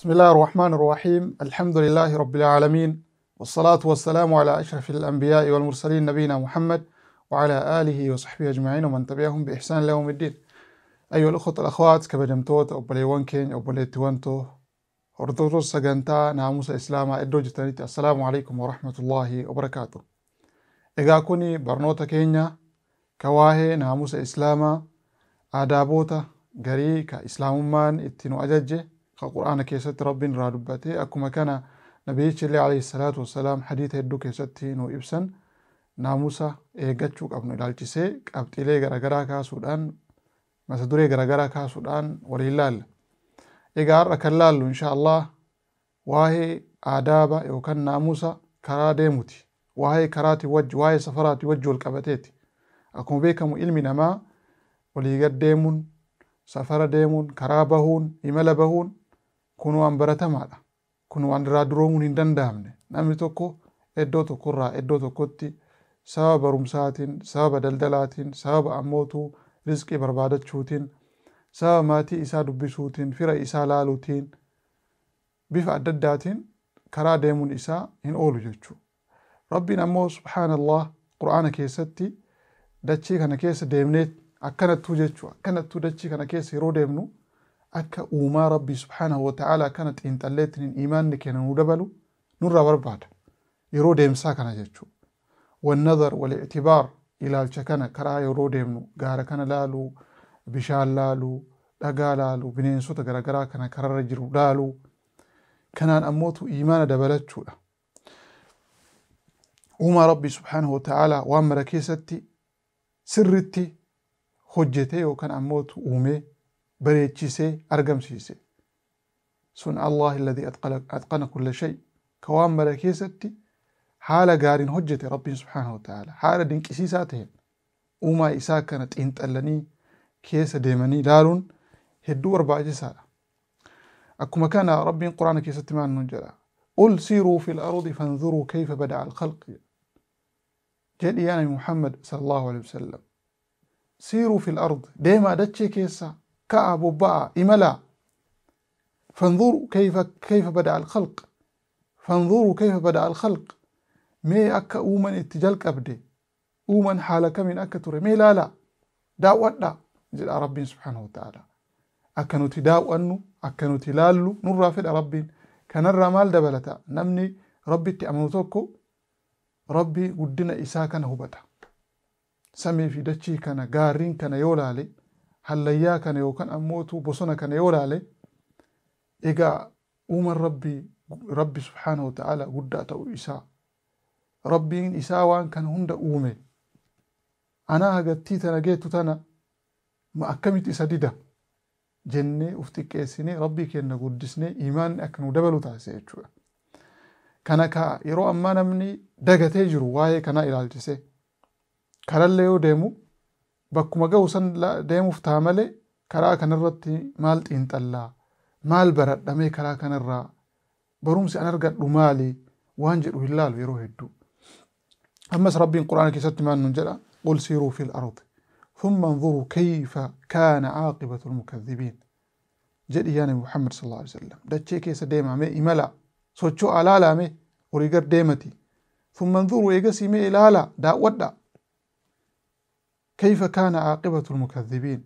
بسم الله الرحمن الرحيم الحمد لله رب العالمين والصلاة والسلام على أشرف الأنبياء والمرسلين نبينا محمد وعلى آله وصحبه أجمعين ومن تبعهم بإحسان لهم الدين أيها الأخوة الأخوات كبدمتوت أو وانكين أو بليتوانتو أردوتو سجنتا ناموس إسلاما إدو جتانيتي السلام عليكم ورحمة الله وبركاته إذا كوني برنوتا كينيا كواهي ناموس إسلاما آدابوتا غري كإسلام مان إتنو أججي Ka quraana keessatti rabbiin irraa dubbatee akkuma kana nabiyyichillee alayhi salaatu wassalaam hadiisa hedduu keessatti nu ibsan naamusa eeggachuu qabnu ilaalchisee qabxiilee garaagaraa kaasuudhaan masa duree garaagaraa kaasuudhaan waliin laalla. Egaa har'a kan laallu inshaallah waa'ee aadaaba yookaan naamusa karaa deemuti. Waayee karaati wajji, waa'ee wajji wal qabateeti. Akkuma beekamu ilmi namaa waliiga deemuun, safara deemuun, karaa bahuun, imala bahuun kun waan baratamaadha kun waan irraa duroomuun hin danda'amne namni tokko iddoo tokkorraa iddoo tokkotti sababa barumsaatiin sababa daldalaatiin sababa ammootu rizqii barbaadachuutiin sababa maatii isaa dubbisuutiin fira isaa laaluutiin bifa adda addaatiin karaa deemuun isaa hin oolu jechuudha. rabbiin ammoo subhaanallah qur'aana keessatti dachii kana keessa deemneet akkanattuu jechuudha. akkanattuu dachii kana keessa yeroo deemnu akka uumaa rabbii subhaanahu wata'aalaa kanatti xiinxalleettiin imaanni keenya nu dabalu nurraa barbaada yeroo deemsaa kana jechuudha. Wannadar walictibaar ilaalcha kana karaa yeroo deemnu gaara kana laaluu bishaan laaluu dhagaa laaluu bineensota garaagaraa kana kararra jiru laaluu kanaan ammootu imaana dabalachuudha. Uumaa rabbii subhaanahu wata'aalaa waan mara keessatti sirritti hojjetee yookaan ammootu uumee بريتشي سي سي سي سن الله الذي أتقن كل شيء كوام مراكيستي حالا قارن هجتي ربي سبحانه وتعالى حالا دين كسيساتهن وما إسا كانت انت ألني كيسة ديماني لارون هدو أربع جسالة أكو مكان ربي قرآن كيسة تمان نجرا قل سيروا في الأرض فانظروا كيف بدأ الخلق جدي أنا يعني محمد صلى الله عليه وسلم سيروا في الأرض ديما دتشي كيسة كعب وباع إملا فانظروا كيف كيف بدأ الخلق فانظروا كيف بدأ الخلق مي أكا أومن اتجال كبدي أومن حالك من أكا تري مي لا لا داوات دا جل ربي سبحانه وتعالى أكا نتي داوانو أكا نتي لالو نرى فد ربي كنرى مال دبلتا نمني ربي تأمنتوكو ربي قدنا إساكا هبتا سمي في دشي كان غارين كان يولالي hallayyaa kana yookaan ammootu bosona kana yoo ilaale egaa uuman rabbi subhaanahu wa ta'ala guddaa ta'uu isaa rabbiin isaa waan kana hunda uume anaa hagattii tana tana ma akkamitti isa dida jennee uf xiqqeessinee rabbii kenna guddisnee imaanni akka dabalu taasise jechuudha. Kana kaa yeroo ammaa namni dagatee jiru waa'ee kanaa ilaalchise karallee yoo deemu bakkuma gahu san deemuuf taamale karaa kanarratti maal xiinxallaa maal baradhamee karaa kanarraa barumsi an argadhu maali waan jedhu hin laalu yeroo hedduu ammas rabbiin quraana keessatti maal nun jedha qul siiruu fi lardi ثم انظروا كيف كان عاقبة المكذبين jedhi yaa nabi muhammad sal alai sallam dachee keessa deemamee imala sochoo alaalame horii gar deemati summa nzuru eegasime ilaala daawwadha كيف كان عاقبة المكذبين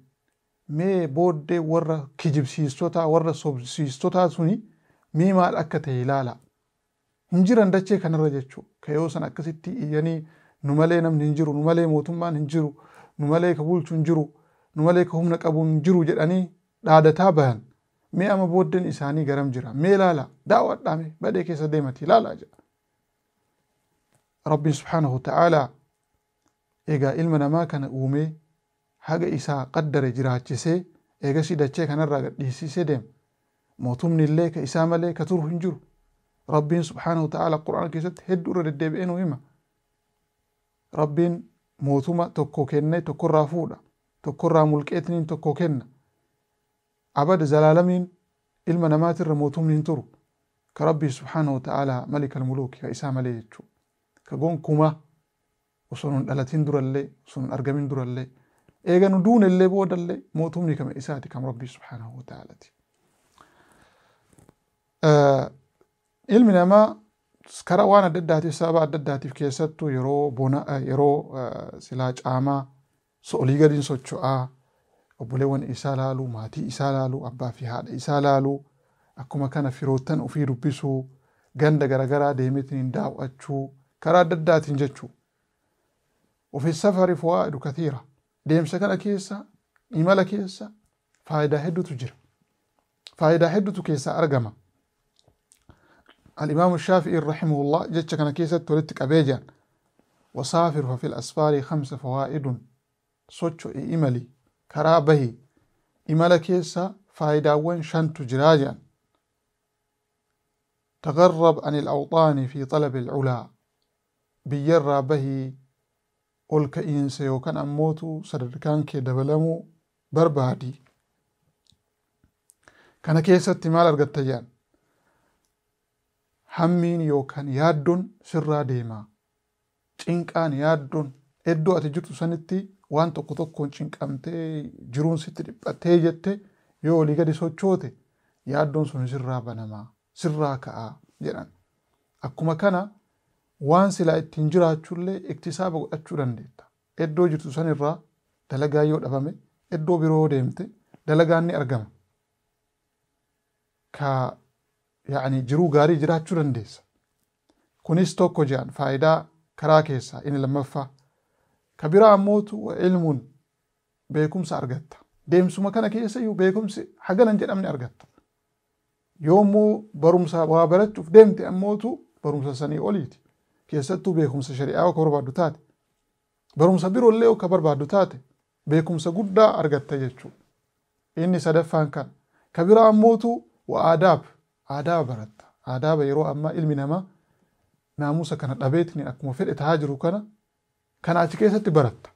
mee booddee warra kijibsiistotaa warra sobsiistotaa suni mee maal akka ta'e ilaala hin jiran dachee kanarra jechuu kayoo san akkasitti iyyanii nu malee namni hin jiru nu malee mootummaan hin jiru nu malee ka bulchu hin jiru nu malee ka humna qabu hin jiru jedhanii dhaadataa bahan mee ama booddeen isaanii garam jira mee ilaala daawwadhaame badhee keessa deemati ilaalaa jedha rabbiin subhaanahu ta'aalaa ega ilma namaa kana uumee haga isaa qaddare jiraachisee eega sidachee kanarraa gadhiisisee deema mootumni illee ka isaa malee ka turu hin jiru rabbiin subhaanahu ta'aala qura'aana keessatti hedduu irra deddeebi'ee nu hima rabbiin mootuma tokko kennee tokkorraa fuudha tokkorraa mulqeetniin tokko kenna abada zalaalamiin ilma namaatirra mootumni hin turu ka rabbii subhaanahu ta'aala malikal muluuki ka isaa malee jechuu ka gonkumaa osoo nun dhalatin durallee osoo nun argamin durallee eega nu duunellee boodallee mootumni kama isaati kam rabbii subhaanahu wataalati ilmi namaa karaa waan adda addaatiif sababa adda addaatiif keessattuu yeroo bona yeroo silaa caamaa olii gadiin socho'aa obboleewwan isaa laaluu maatii isaa laaluu abbaa fi haadha isaa laaluu akkuma kana firoottan ofii dubbisuu ganda garaagaraa deemetiin daawwachuu karaa adda addaatiin jechuudha. وفي السفر فوائد كثيرة ديم kana كيسا imala كيسا فايدة هدو jira فايدة هدو تكيسا أرقما الإمام الشافعي رحمه الله جد كان كيسة تولدتك أبيجا وسافر ففي الأسفار خمس فوائد سوچو إيمالي كرابه إيمالا كيسة فايدة وين شان جراجان تغرب عن الأوطان في طلب العلا بيرى به ol ka'iinsa yookaan ammootu sadarkaan kee dabalamuu barbaadi. Kana keessatti maal argatta jaan? Hammiin yookaan yaaddoon sirraa deema. Cinqaan yaaddoon iddoo ati jirtu sanitti waan tokko tokkoon cinqamtee jiruun sitti dhiphatee jette yoo olii gadi sochoote yaaddoon sun sirraa banamaa sirraa ka'aa jedhan. Akkuma kana waan silaa ittiin jiraachuullee iktisaaba godhachuu dandeetta. Iddoo jirtu sanirraa dalagaa yoo dhabame iddoo biroo deemte dalagaan ni argama. Ka yaa'anii jiruu gaarii jiraachuu dandeessa. Kunis tokko jedhan faayidaa karaa keessaa inni lammaffaa. Ka biraa ammootu ilmuun beekumsa argatta. Deemsuma kana keessa iyyuu beekumsi hagana jedhamne barumsa waa barachuuf deemte ammootu barumsa sanii oliiti. keessattuu beekumsa shari'aa akka barbaaddu taate barumsa biroollee akka barbaaddu taate beekumsa guddaa argatta jechuudha inni sadaffaan kan ka biraa ammootu wa aadaab aadaaba baratta aadaaba yeroo ammaa ilmi namaa naamusa kana dhabeetni akkuma fedhe tahaa jiru kana kana achi keessatti baratta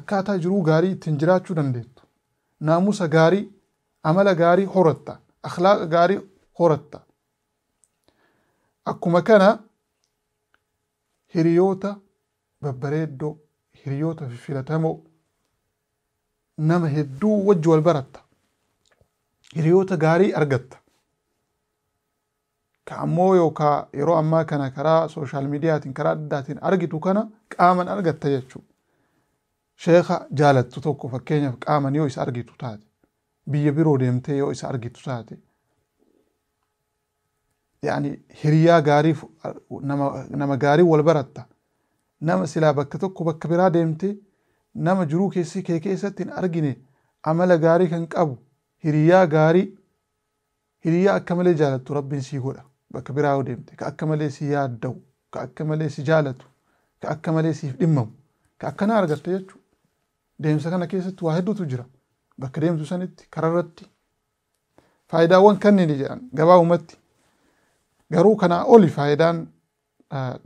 akkaataa jiruu gaarii ittiin jiraachuu dandeettu naamusa gaarii amala gaarii horatta akhlaaqa gaarii horatta akkuma kana hiriyoota babbareeddoo hiriyoota fiilatamoo nama hedduu wajji wal baratta hiriyoota gaarii argatta ka ammoo yookaa yeroo ammaa kana karaa sooshaal miidiyaatiin karaa addaatiin argitu kana qaaman argatta jechuudha. Sheekha jaalattu tokko fakkeenyaaf qaaman yoo isa argitu taate biyya biroo deemtee yoo isa argitu taate yani hiriyaa gaariif nama, nama gaarii wal baratta nama silaa bakka tokko bakka biraa deemte nama jiruu keessi kee keessatti argine amala gaarii kan qabu hiriyaa gaarii hiriyaa akka malee jaalattu rabbiin si godha bakka biraa yoo deemte ka akka malee si yaadda'u ka akka malee si jaalatu ka akka malee siif dhimmamu ka akkana argatte jechuudha deemsa kana keessatti waa hedduutu jira bakka deemtu sanitti kararratti faayidaawwan kanneen jedhan gabaabumatti garuu kanaa oli faayidaan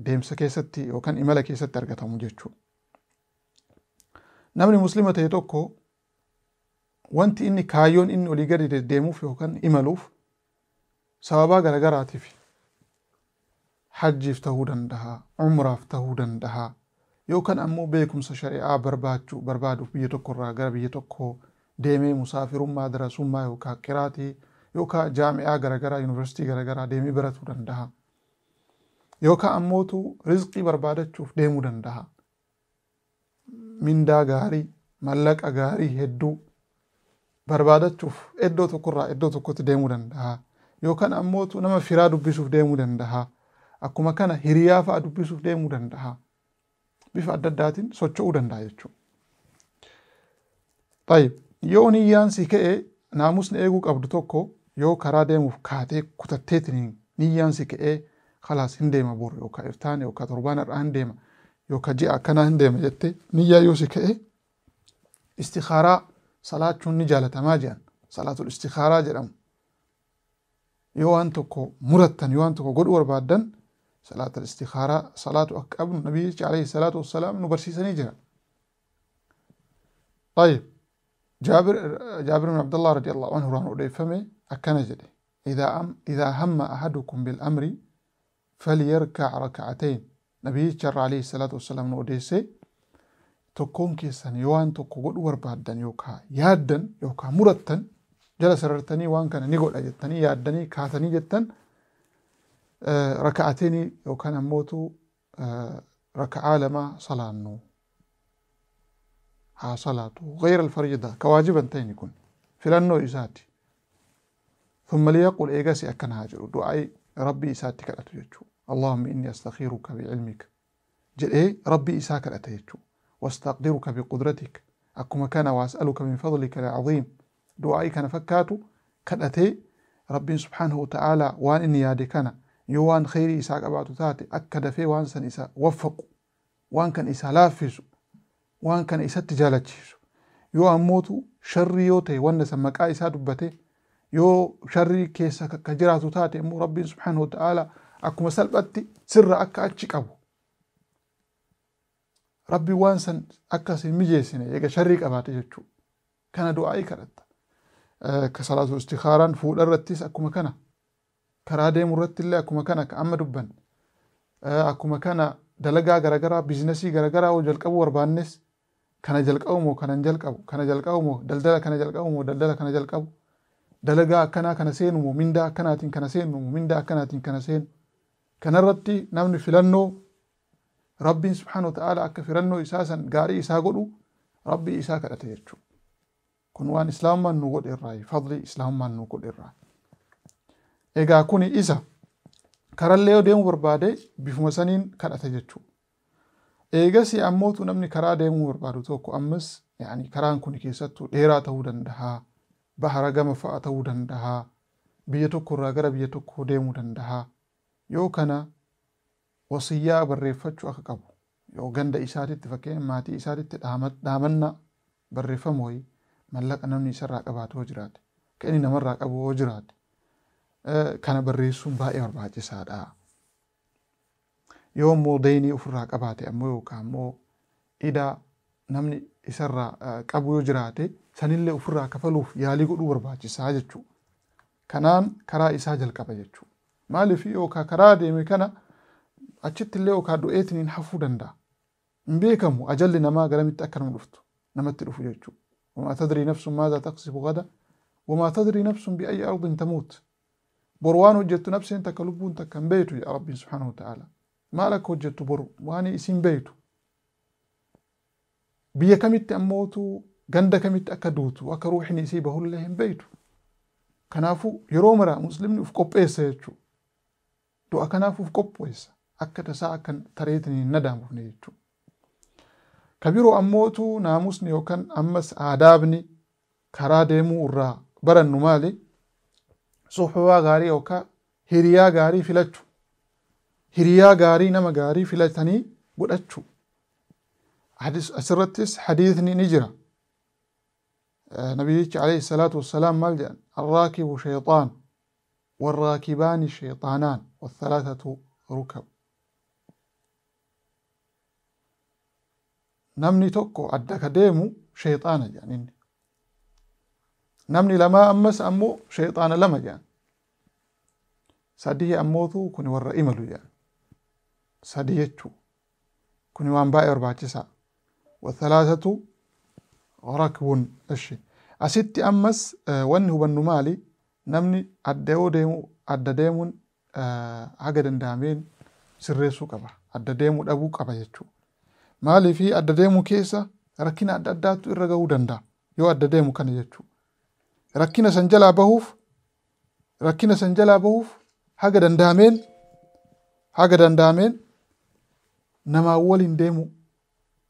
deemsa keessatti yookaan imala keessatti argatamu jechuudha. Namni muslima ta'e tokko wanti inni kaayyoon inni olii gadi deddeemuuf yookaan imaluuf sababaa garaagaraatiif hajjiif tahuu danda'a, umraaf tahuu danda'a yookaan ammoo beekumsa shari'aa barbaachuu barbaaduuf biyya tokkorraa gara biyya tokkoo deemee musaafirummaa darasummaa yookaan kiraatii. yookaan jaami'aa garaagaraa yuunivarsiitii garaagaraa deemee baratuu danda'a. Yookaan ammootu rizqii barbaadachuuf deemuu danda'a. Mindaa gaarii, mallaqa gaarii hedduu barbaadachuuf iddoo tokkorraa iddoo tokkotti deemuu danda'a. Yookaan ammootu nama firaa dubbisuuf deemuu danda'a. Akkuma kana hiriyaa fa'a dubbisuuf deemuu danda'a. Bifa adda addaatiin socho'uu danda'a jechuudha. Yoo niyyaan si ka'e naamusni eeguu qabdu tokko yoo karaa deemuuf kaatee kutatteetiniin niyyaan si ka'ee khalaas hin deema bor yookaan iftaan yookaan torbaan har'aa hin deema yookaan ji'a akkanaa hin deema jettee niyyaa yoo si ka'ee istikaaraa salaachuun ni jaalatamaa jedhan salaatul istikaaraa jedhamu yoo waan tokko murattan yoo waan tokko godhuu barbaaddan salaatul istikaaraa salaatu akka qabnu nabiyyichi alayhi salaatu wassalaam nu barsiisanii jiran. طيب جابر جابر بن عبد الله رضي akkana jedhe idaa hamma ahadukum bilamri falyarkac rak'atayn nabiyyichirra alayhi salaatu wassalaam nu odeesse tokkoon keessan yoo waan tokko godhu barbaaddan yookaa yaaddan yookaa murattan jala sarartanii waan kana ni godha jettanii yaaddanii kaatanii jettan raka'ateenii yookaan ammootu raka'aa lama salaannu haa salaatu gayra alfaryidaa ka waajiban ta'ini kun filannoo isaati ثم ليقل إيجاسي أكن هاجر دعاي ربي إساتك الأتيجو اللهم إني أستخيرك بعلمك جل إيه ربي إساك الأتيجو واستقدرك بقدرتك أكو كان وأسألك من فضلك العظيم دعاي كان فكاتو كان أتي ربي سبحانه وتعالى وان إني كان يوان خيري إساك أبعتو ثاتي أكد في وان سن إسا وفق وان كان إسا لافز وان كان إسا تجالتش يوان موتو شريوتي وان سمكا إسا دبتي yoo sharrii keessa akka jiraatu taate immoo rabbiin subhaanahu wa ta'aalaa akkuma salphatti sirra akka achi qabu rabbi waan san akka hin mijeessine eega sharrii qabaate jechuudha. Kana du'aa'ii kadhatta. Ka salaatu istikaaraan fuudharrattis akkuma kana karaa deemu irratti illee akkuma kana ka amma dubban akkuma kana dalagaa garaagaraa biizinasii garaagaraa yoo jalqabu barbaannes kana jalqabu moo kana jalqabu kana jalqabu moo daldala kana jalqabu moo daldala kana jalqabu. dalagaa akkanaa kana seenumoo mindaa akkanaatiin kana seenumoo mindaa akkanaatiin kana seenu kanarratti namni filannoo rabbiin subhaanahu ta'ala akka filannoo isaa san gaarii isaa godhu rabbi isaa kadhate jechuu Kun waan islaamummaan nu godhe irraa fadli islaamummaan nu godhe irraa. Egaa kuni isa karallee yoo deemuu barbaade bifuma saniin kadhate jechuu Eegasi ammootu namni karaa deemuu barbaadu tokko ammas karaan kun keessattuu dheeraa ta'uu danda'a. bahara gama fa'a ta'uu danda'a biyya tokkorraa gara biyya tokkoo deemuu danda'a yoo kana wasiyyaa barreeffachuu akka qabu yoo ganda isaatitti fakkeenya maatii isaatitti dhaamannaa barreeffamu wayii mallaqa namni isarraa qabaatu yoo jiraate kan inni namarraa qabu yoo jiraate eh, kana barreessuun baay'ee barbaachisaadha. Yoo immoo deynii ofirraa qabaate ammoo yookaan immoo idaa namni isarraa eh, qabu yoo jiraate sanillee ofirraa kafaluuf yaalii godhuu barbaachisaa jechuudha. Kanaan karaa isaa jalqaba jechuudha. Maaliif yookaan karaa deeme kana achitti illee yookaan du'eetiniin hafuu danda'a. Hin beekamu ajalli namaa garamitti akka nama dhuftu namatti dhufu jechuudha. Wamaa tadrii nafsun maazaa taqsibu gada. Wamaa tadrii nafsun bi'ayyi ardin tamuut. Bor waan hojjettu nabseen takka lubbuun takka hin beektu yaa Rabbiin subhaanahu ta'ala. Maal akka hojjetu boru waan isin beektu biyya kamitti ammootu ganda kamitti akka duutu akka ruuxni isii bahullee hin beeytu. Kanaafuu yeroo maraa musliimni uf qopheessa jechuudha. Du'a kanaaf uf qopheessa akka tasaa akka tareetiin hin nadaamufne jechuudha. Ka biroo ammootu naamusni yookaan ammas aadaabni karaa deemuu irraa barannu maali? Suuxuwaa gaarii yookaan hiriyaa gaarii filachuu. Hiriyaa gaarii nama gaarii filatanii godhachuu. حديث أسرتس حديث نجرة آه، نبيك عليه الصلاة والسلام ملجأ الراكب شيطان والراكبان شيطانان والثلاثة ركب نمني توكو عدك ديمو شيطانا جانين نمني لما أمس أمو شيطانا لما جان سديه أموتو كوني ورئي ملو جان سديه كوني وانباء أربعة تسعة وثلاثة rakbun ashi asitti ammas wanni hubannu maali namni yoo deemu adda deemuun haga danda'ameen sirreessuu qaba adda dabu dhabuu qaba jechuu maaliif adda deemuu keessa rakkina adda addaatu irra gahuu danda'a yoo adda deemu kana jechuu rakkina san jalaa bahuuf rakkina san jalaa bahuuf haga danda'ameen haga danda'ameen namaa waliin deemu.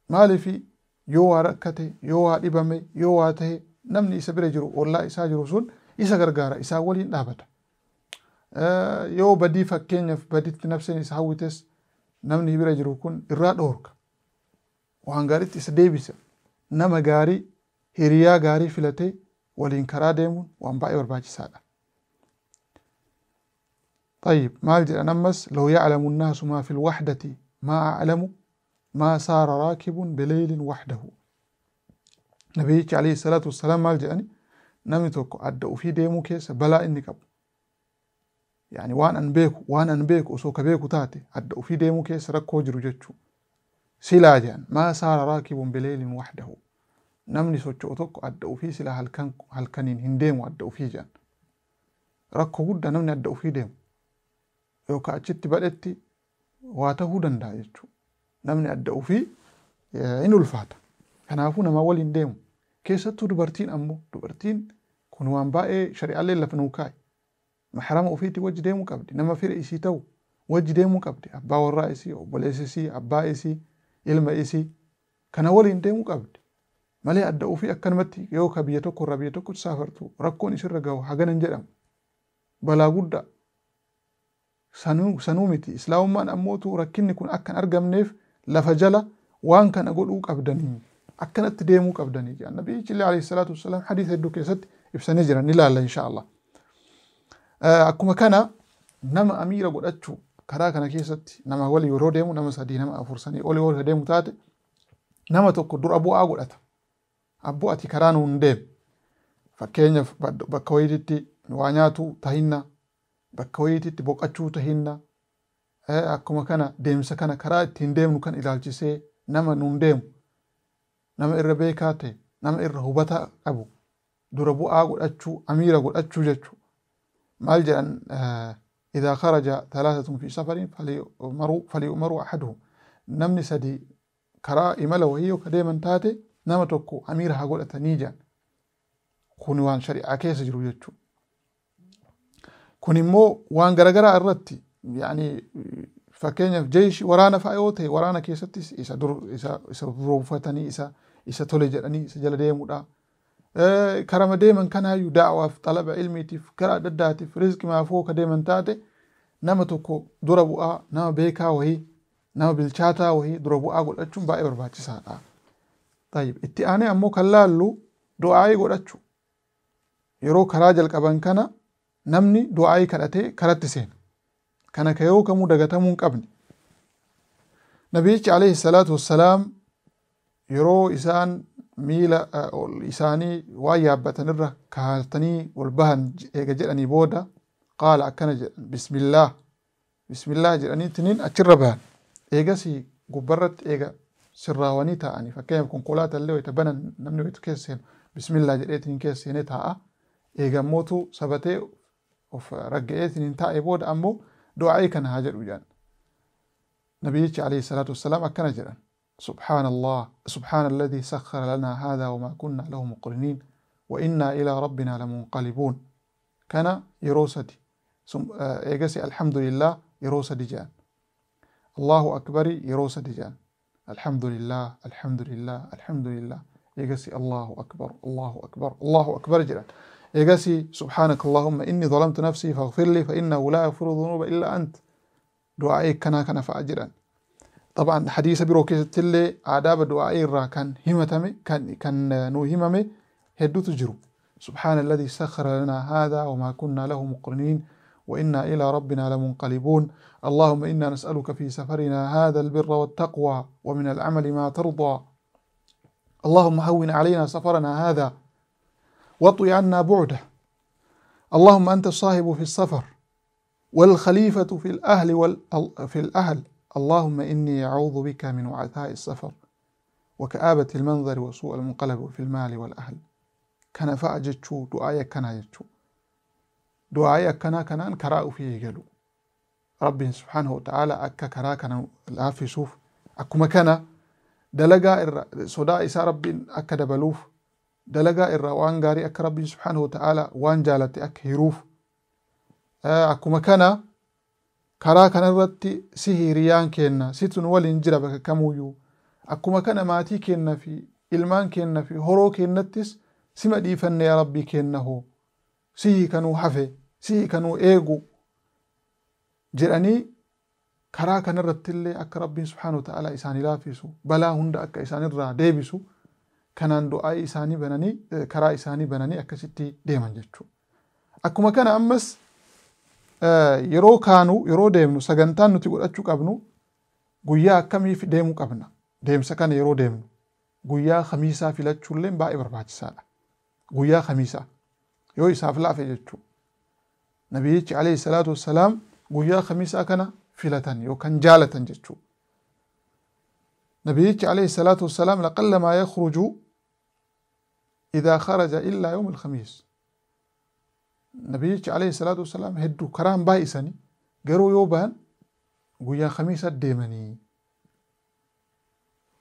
maaliifi yoo waa rakkate yoo waa dhibame yoo waa ta'e namni isa bira jiru ollaa isa jiru sun isa gargaara isaa waliin dhaabata. Yoo badii fakkeenyaaf baditti nafseen isa hawwites namni bira jiru kun irraa dhoorka. Waan gaariitti isa deebisa. Nama gaarii hiriyaa gaarii filatee waliin karaa deemuun waan baay'ee barbaachisaadha. طيب maal jedhan ammas law yaclamu nnaasu maa fi lwaxdati maa aclamu ما سار راكب بليل وحده nabiyyi alayhi salaatu wassalaam maal jedhani namni tokko adda ufii deemuu keessa balaa inni qabu yani waan an beeku waan an beeku osoo ka beeku taate adda ufii deemuu keessa rakkoo jiru jechuu silaa jedhan maa saara raakibun bileelin waxdahu namni socho'u tokko adda ufii silaa halkan halkaniin hin deemu adda ufii jedhan rakkoo guddaa namni adda ufii deemu yookaan achitti badhetti waa tahuu danda'a jechuudha. namni adda ofii in ulfaata. Kanaafuu nama waliin deemu. Keessattuu dubartiin ammoo dubartiin kun waan baay'ee shari'aallee lafa nuu kaa'e. Maharama ofiitti wajji deemuu qabdi. Nama fira isii ta'u wajji deemuu qabdi. Abbaa warraa isii, obboleessa isii, abbaa isii, ilma isii. Kana waliin deemuu qabdi. Malee adda ofii akkanumatti yoo ka biyya tokko irraa biyya tokkotti saafartu rakkoon isirra gahu hagana hin jedhamu. Balaa guddaa. Sanuu miti. Islaamummaan ammootu rakkinni kun akkan argamneef lafa jala waan kana godhuu qabdanii akkanatti deemuu qabdanii jedhan nabiyyi illee alayhi salaatu wassalaam hadiis hedduu keessatti ibsanii jiran ilaalla inshaallah. Akkuma kana nama amiira godhachuu karaa kana keessatti nama wali yeroo deemu nama sadii nama afur sanii olii ol deemu taate nama tokko dura bu'aa godhata. Abbuu ati karaa nuun deemu. Fakkeenyaaf bakka wayiititti waa nyaatu tahinna bakka wayiititti boqachuu tahinna akkuma kana deemsa kana karaa ittiin deemnu kan ilaalchisee nama nuun deemu nama irra beekaa ta'e nama irra hubataa qabu dura bu'aa godhachuu amiira godhachuu jechuu maal jedhan إذا خرج ثلاثة في سفر فليؤمروا أحدهم نمني سدي كرا إملا وهي كديما تاتي نما توكو أمير هقول أتنيجا كوني وان شريعة كيس جرو جتشو كوني مو وان غرغرا الرتي yani fakkeenyaaf jeeshi waraana fa'a yoo ta'e waraana keessattis isa dur isa isa duroomfatanii isa isa tole jedhanii isa jala deemudha. Karama deeman kanaayyuu da'awaaf xalaba ilmiitiif karaa adda addaatiif riiskii maafoo ka deeman taate nama tokko dura bu'aa nama beekaa wayii nama bilchaataa wayii dura bu'aa godhachuun baay'ee barbaachisaadha. Itti aanee ammoo kan laallu du'aayii godhachuu yeroo karaa jalqaban kana namni du'aayii kadhatee karatti seena. kana ka yoo kamuu dagatamuu hin qabne nabiyichi alayhi salaatu wassalaam yeroo isaan miila isaanii waan yaabbatan irra kaatanii ol bahan eega jedhanii booda qaala akkana jedhan bismillaah bismillaah jedhaniitiniin achirra bahan eegasii gubbarratti eega sirraawanii taa'anii fakkeenyaaf konkolaataa illee wayita banan namni wayitu keessa seenu bismillaah jedheetiniin keessa seenee taa'a eegammootu sabatee of ragga'eetiniin taa'e booda ammoo du'aa'ii kana هاجر وجان نبي عليه الصلاة والسلام أكنا akkana سبحان الله سبحان الذي سخر لنا هذا وما كنا له مقرنين وإنا إلى ربنا لمنقلبون كان يروسدي آه، إيجاسي الحمد لله يروسدي جان الله أكبر يروسدي جان الحمد لله الحمد لله الحمد لله إيجاسي الله أكبر الله أكبر الله أكبر جلال يقاسي إيه سبحانك اللهم إني ظلمت نفسي فاغفر لي فإنه لا يغفر الذنوب إلا أنت دعائي كنا كنا فأجرا طبعا حديث بروكيست تلي عذاب دعائي را كان همتمي كان كان نو هممي هدو تجرو سبحان الذي سخر لنا هذا وما كنا له مقرنين وإنا إلى ربنا لمنقلبون اللهم إنا نسألك في سفرنا هذا البر والتقوى ومن العمل ما ترضى اللهم هون علينا سفرنا هذا واطوي عنا بعده اللهم أنت الصاحب في السفر والخليفة في الأهل وال... في الأهل اللهم إني أعوذ بك من وعثاء السفر وكآبة المنظر وسوء المنقلب في المال والأهل كان فأجتشو دعايا كان يتشو دعايا كان كان كراء فيه جلو ربي سبحانه وتعالى أكا كراء كان الآفي سوف أكما كان دلقا صداء إسا ربي أكا دبلوف dalagaa irraa waan gaarii akka rabbiin subxaanahu wata'aalaa waan jaalate akka hiruuf akkuma kana karaa kanarratti si hiriyaan kenna situn waliin jira bakka kamuuyyuu akkuma kana maatii kennaa fi ilmaan kennaa fi horoo kennattis sima dhiifanne yaa rabbii kennahu sihi kanuu hafe sihi kanuu eegu jedhanii karaa kanarratti illee akka rabbiin subxaanahu wata'aalaa isaan ilaafisu balaa hunda akka isaanirraa deebisu kanaan du'aa isaanii bananii karaa isaanii bananii akkasitti deeman jechuudha. Akkuma kana ammas yeroo kaanu yeroo deemnu sagantaan nuti godhachuu qabnu guyyaa akkamiif deemuu qabna deemsa kana yeroo deemnu guyyaa kamiisaa filachuullee baay'ee barbaachisaadha. Guyyaa kamiisaa yoo isaaf laafe jechuudha. Nabiyyichi alayhi salaatu wassalaam guyyaa kamiisaa kana filatan yookaan jaalatan jechuudha. نبيك عليه الصلاة والسلام لقل ما يخرج إذا خرج إلا يوم الخميس نبيج عليه الصلاة والسلام هدو كرام بايسني قروا يوبان قويا خميسة ديمني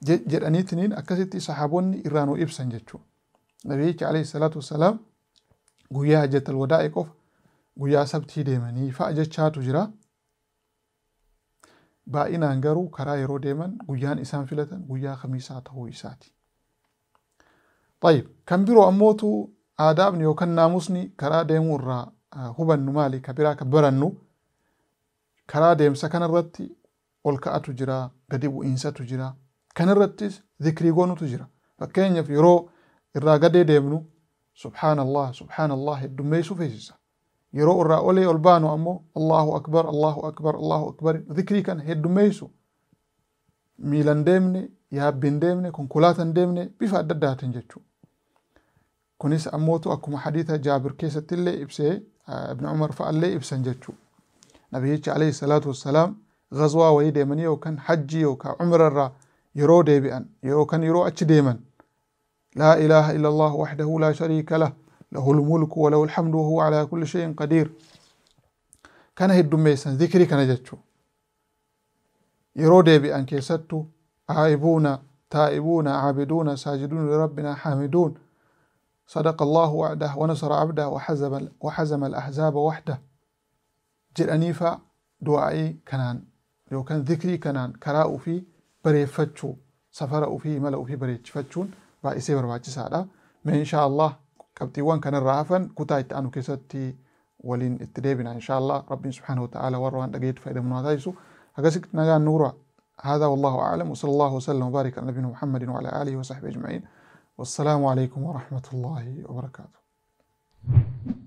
jedhanii tiniin akkasitti sahaabonni irraan nu ibsan jechuudha. Nabiyyichi alayhi salaatu wasalaam guyyaa hajjatal wadaa'e qofa guyyaa sabtii deemanii fa'a jechaatu jira. Baay'inaan garuu karaa yeroo deeman guyyaan isaan filatan guyyaa kamiisaa ta'uu isaati. طيب kan biroo ammoo aadaabni yookaan naamusni karaa deemuu irraa hubannu maali ka biraa ka barannu karaa deemsa kanarratti ol ka'atu jira gadi bu'iinsatu jira kanarrattis zikrii goonutu jira fakkeenyaaf yeroo irraa gadee deemnu subhaanallah subhaanallah heddummeessuu feesisa yeroo irraa olee ol baanu ammoo allahu akbar allahu akbar allahu akbar zikrii kana heddummeessu miilan deemne yaabbi hin deemne konkolaataa hin deemne bifa adda addaatiin jechuudha. Kunis ammootu akkuma hadiita jaabir keessatti illee ibsee ibn Umar fa'allee ibsan jechuudha. Nabiyyichi alayhi salaatu wassalaam gazwaa wayii deemanii yookaan hajjii yookaan umrarraa yeroo deebi'an yookaan yeroo achi deeman laa ilaaha illallah waxdahu laa shariika lah lahul mulku walahul hamdu wahuwa calaa kulli shayin qadiir kana heddummeessan zikrii kana jechuudha. Yeroo deebi'an keessattuu عائبون تائبون عابدون ساجدون لربنا حامدون صدق الله وعده ونصر عبده وحزم, وحزم الأحزاب وحده انيفا دعائي كنان لو كان ذكري كنان كراء في بريفتشو سفرأ في ملأ في بريتفتشون رئيسي برباجسادة ما إن شاء الله qabxiiwwan kanarraa hafan kutaa itti aanu keessatti waliin itti deebina insha Allah rabbiin subhaanahu wa ta'ala warra waan dhagayeetti fayyadamnu haa هذا والله أعلم وصلى الله وسلم وبارك على نبينا محمد وعلى آله وصحبه أجمعين والسلام عليكم ورحمة الله وبركاته